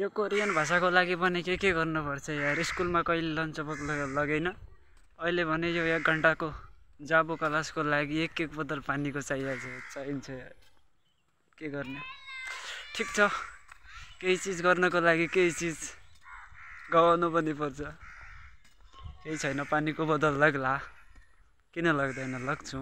यो कोरियन भाषाको लागि पनि के के गर्नुपर्छ यार स्कुलमा कहिले लन्च बक लगेन अहिले भने यो एक घन्टाको जाबो क्लासको लागि एक एक बोतल पानीको चाहिएको चाहिन्छ यार के गर्ने ठिक छ केही चिज गर्नको लागि केही चिज गाउनु पनि पर्छ केही छैन पानीको बोतल लाग्ला किन लाग्दैन लाग्छु